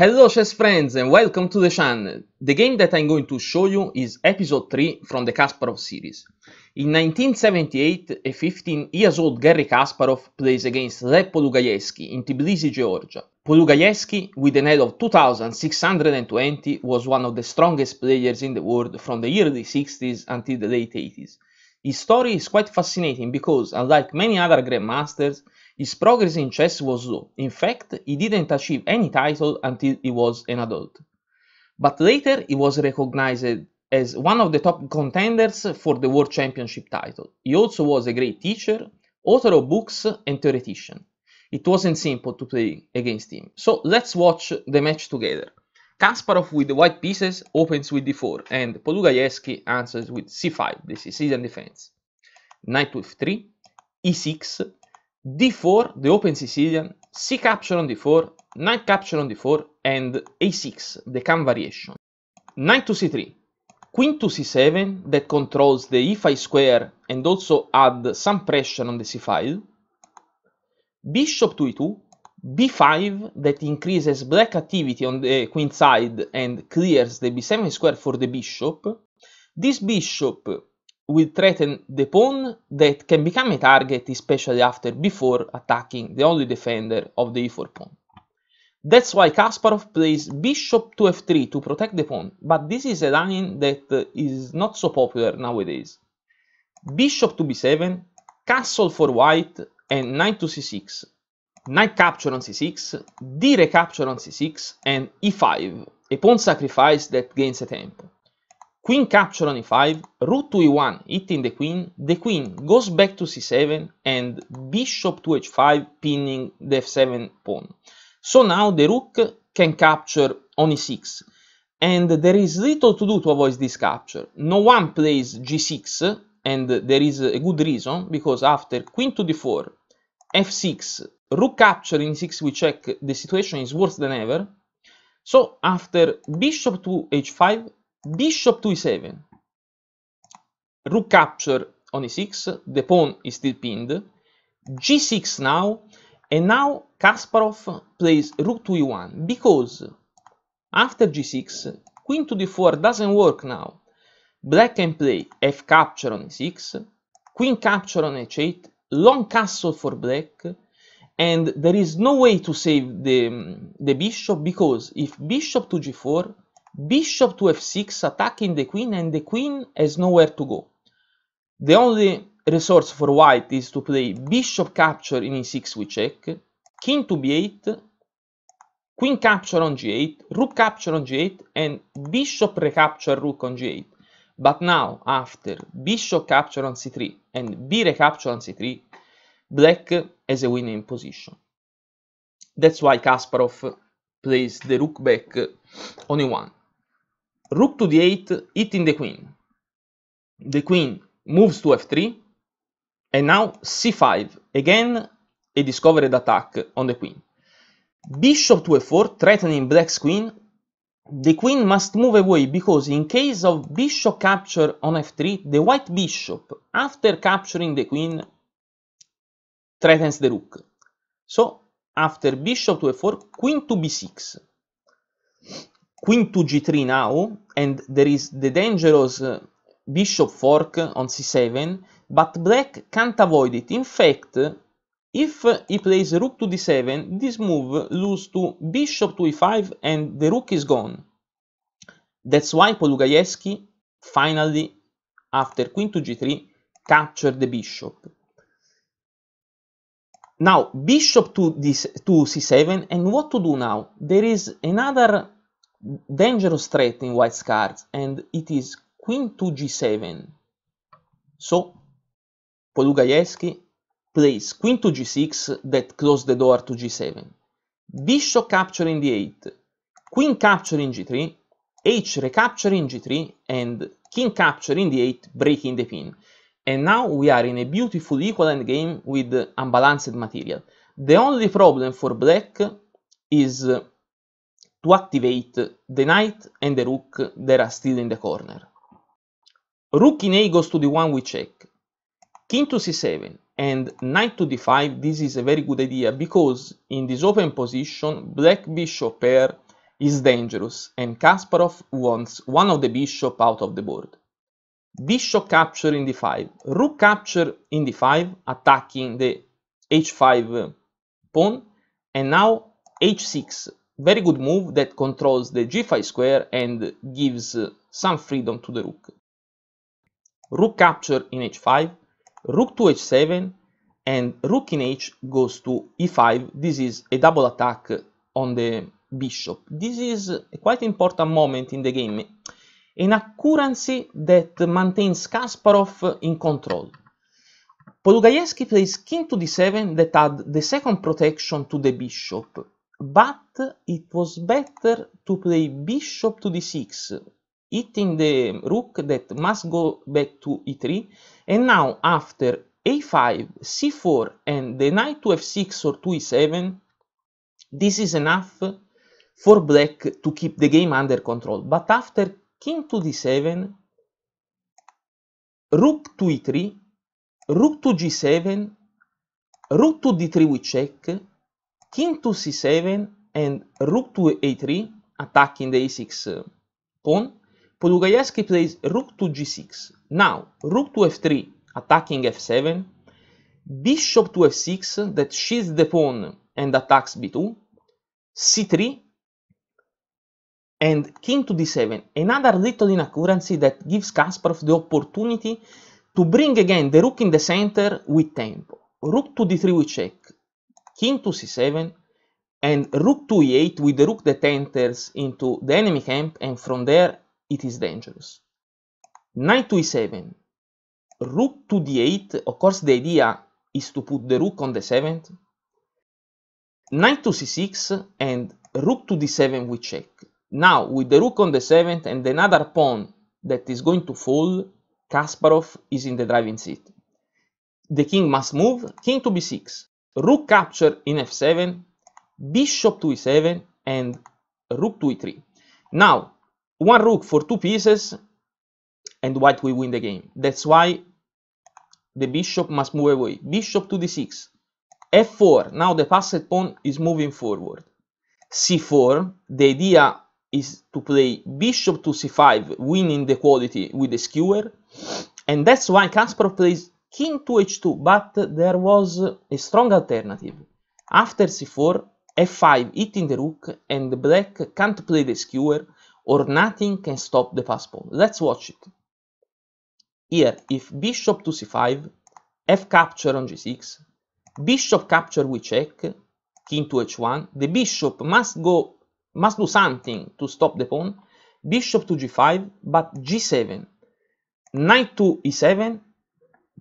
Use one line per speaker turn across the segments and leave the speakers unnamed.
Hello chess friends and welcome to the channel. The game that I'm going to show you is episode 3 from the Kasparov series. In 1978, a 15 years old Gary Kasparov plays against Lev Polugayevsky in Tbilisi, Georgia. Polugayevsky, with an head of 2620, was one of the strongest players in the world from the early 60s until the late 80s. His story is quite fascinating because, unlike many other grandmasters, his progress in chess was slow. In fact, he didn't achieve any title until he was an adult. But later he was recognized as one of the top contenders for the World Championship title. He also was a great teacher, author of books, and theoretician. It wasn't simple to play against him. So let's watch the match together. Kasparov with the white pieces opens with d4 and Polugaevsky answers with c5, this is Sicilian defense. Knight with 3, e6, d4, the open Sicilian, c capture on d4, knight capture on d4 and a6, the cam variation. Knight to c3, queen to c7 that controls the e5 square and also add some pressure on the c file, bishop to e2 b5 that increases black activity on the queen side and clears the b7 square for the bishop. This bishop will threaten the pawn that can become a target especially after b4 attacking the only defender of the e4 pawn. That's why Kasparov plays bishop to f3 to protect the pawn, but this is a line that is not so popular nowadays. Bishop to b7, castle for white and knight to c6 knight capture on c6, d recapture on c6, and e5, a pawn sacrifice that gains a tempo. Queen capture on e5, rook to e1 hitting the queen, the queen goes back to c7 and bishop to h5 pinning the f7 pawn. So now the rook can capture on e6 and there is little to do to avoid this capture. No one plays g6 and there is a good reason because after queen to d4, f6 rook capture Recapturing 6 we check the situation is worse than ever. So after bishop to h5, bishop to e7, rook capture on e6, the pawn is still pinned, g6 now, and now Kasparov plays rook to e1, because after g6, queen to d4 doesn't work now. Black can play f capture on e6, queen capture on h8, long castle for black, and there is no way to save the, the bishop because if bishop to g4 bishop to f6 attacking the queen and the queen has nowhere to go the only resource for white is to play bishop capture in e6 we check king to b8 queen capture on g8 rook capture on g8 and bishop recapture rook on g8 but now after bishop capture on c3 and b recapture on c3 black as a winning position. That's why Kasparov plays the rook back uh, on e1. Rook to d8, hitting the queen. The queen moves to f3, and now c5, again a discovered attack on the queen. Bishop to e 4 threatening black's queen. The queen must move away because in case of bishop capture on f3, the white bishop, after capturing the queen, threatens the rook. So after bishop to f4, queen to b6, queen to g3 now, and there is the dangerous uh, bishop fork on c7, but black can't avoid it. In fact, if he plays rook to d7, this move loses to bishop to e5 and the rook is gone. That's why Polugayeski finally, after queen to g3, captured the bishop. Now, bishop to, this, to c7, and what to do now? There is another dangerous threat in white's cards, and it is queen to g7. So, Polugayeski plays queen to g6 that closed the door to g7. Bishop capturing the 8 queen capturing g3, h recapturing g3, and king capturing the 8 breaking the pin. And now we are in a beautiful equal endgame with unbalanced material. The only problem for black is to activate the knight and the rook that are still in the corner. Rook in A goes to the one we check. King to c7 and knight to d5 this is a very good idea because in this open position black bishop pair is dangerous and Kasparov wants one of the bishop out of the board bishop capture in d5, rook capture in d5, attacking the h5 pawn, and now h6. Very good move that controls the g5 square and gives some freedom to the rook. Rook capture in h5, rook to h7, and rook in h goes to e5. This is a double attack on the bishop. This is a quite important moment in the game an accuracy that maintains Kasparov in control. Polugaevsky plays king to d7 that had the second protection to the bishop, but it was better to play bishop to d6, hitting the rook that must go back to e3, and now after a5, c4, and the knight to f6 or to e7, this is enough for black to keep the game under control. But after king to d7 rook to e3 rook to g7 rook to d3 with check king to c7 and rook to a3 attacking the a6 pawn Podugayevsky plays rook to g6 now rook to f3 attacking f7 bishop to f6 that shields the pawn and attacks b2 c3 and king to d7, another little inaccuracy that gives Kasparov the opportunity to bring again the rook in the center with tempo. Rook to d3 we check, king to c7, and rook to e8 with the rook that enters into the enemy camp and from there it is dangerous. Knight to e7, rook to d8, of course the idea is to put the rook on the 7th. Knight to c6 and rook to d7 we check. Now, with the rook on the 7th and another pawn that is going to fall, Kasparov is in the driving seat. The king must move, king to b6, rook capture in f7, bishop to e7, and rook to e3. Now, one rook for two pieces, and white will win the game. That's why the bishop must move away. Bishop to d6, f4, now the passed pawn is moving forward. c4, the idea is to play bishop to c5, winning the quality with the skewer. And that's why Kasparov plays king to h2, but there was a strong alternative. After c4, f5 hitting the rook, and the black can't play the skewer, or nothing can stop the pass pawn. Let's watch it. Here, if bishop to c5, f capture on g6, bishop capture we check, king to h1, the bishop must go must do something to stop the pawn. Bishop to g5, but g7. Knight to e7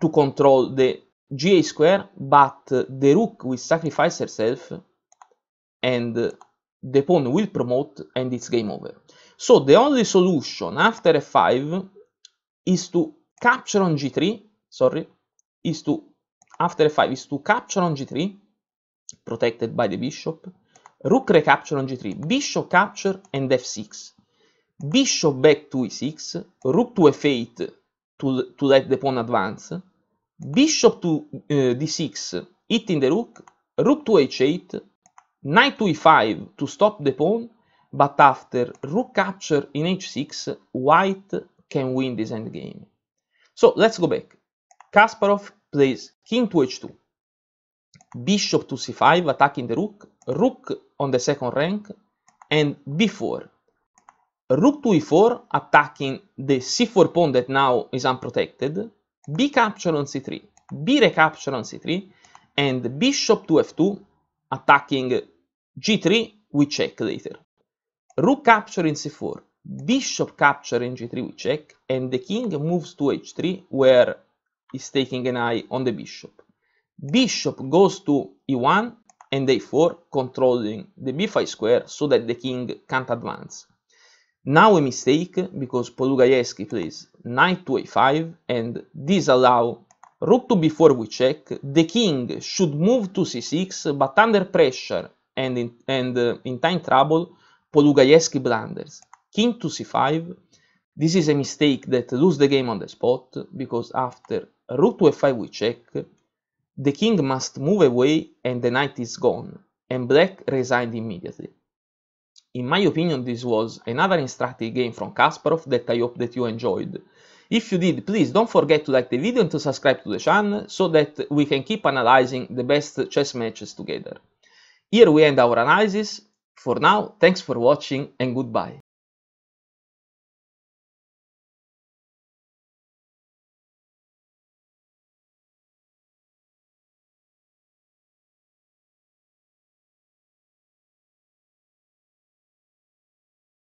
to control the g8 square, but the rook will sacrifice herself and the pawn will promote and it's game over. So the only solution after f5 is to capture on g3, sorry, is to, after f5 is to capture on g3, protected by the bishop, Rook recapture on g3, bishop capture and f6. Bishop back to e6, rook to f8 to, to let the pawn advance. Bishop to uh, d6, hitting the rook, rook to h8, knight to e5 to stop the pawn, but after rook capture in h6, white can win this endgame. So let's go back. Kasparov plays king to h2 bishop to c5 attacking the rook, rook on the second rank, and b4. Rook to e4 attacking the c4 pawn that now is unprotected, b capture on c3, b recapture on c3, and bishop to f2 attacking g3, we check later. Rook capture in c4, bishop capture in g3, we check, and the king moves to h3 where he's taking an eye on the bishop bishop goes to e1 and a4 controlling the b5 square so that the king can't advance. Now a mistake because Polugayeski plays knight to a5 and disallow rook to b4 we check, the king should move to c6 but under pressure and in, and, uh, in time trouble Polugayeski blunders. King to c5, this is a mistake that lose the game on the spot because after rook to f5 we check, the king must move away and the knight is gone, and black resigned immediately. In my opinion, this was another instructive game from Kasparov that I hope that you enjoyed. If you did, please don't forget to like the video and to subscribe to the channel so that we can keep analyzing the best chess matches together. Here we end our analysis. For now, thanks for watching and goodbye.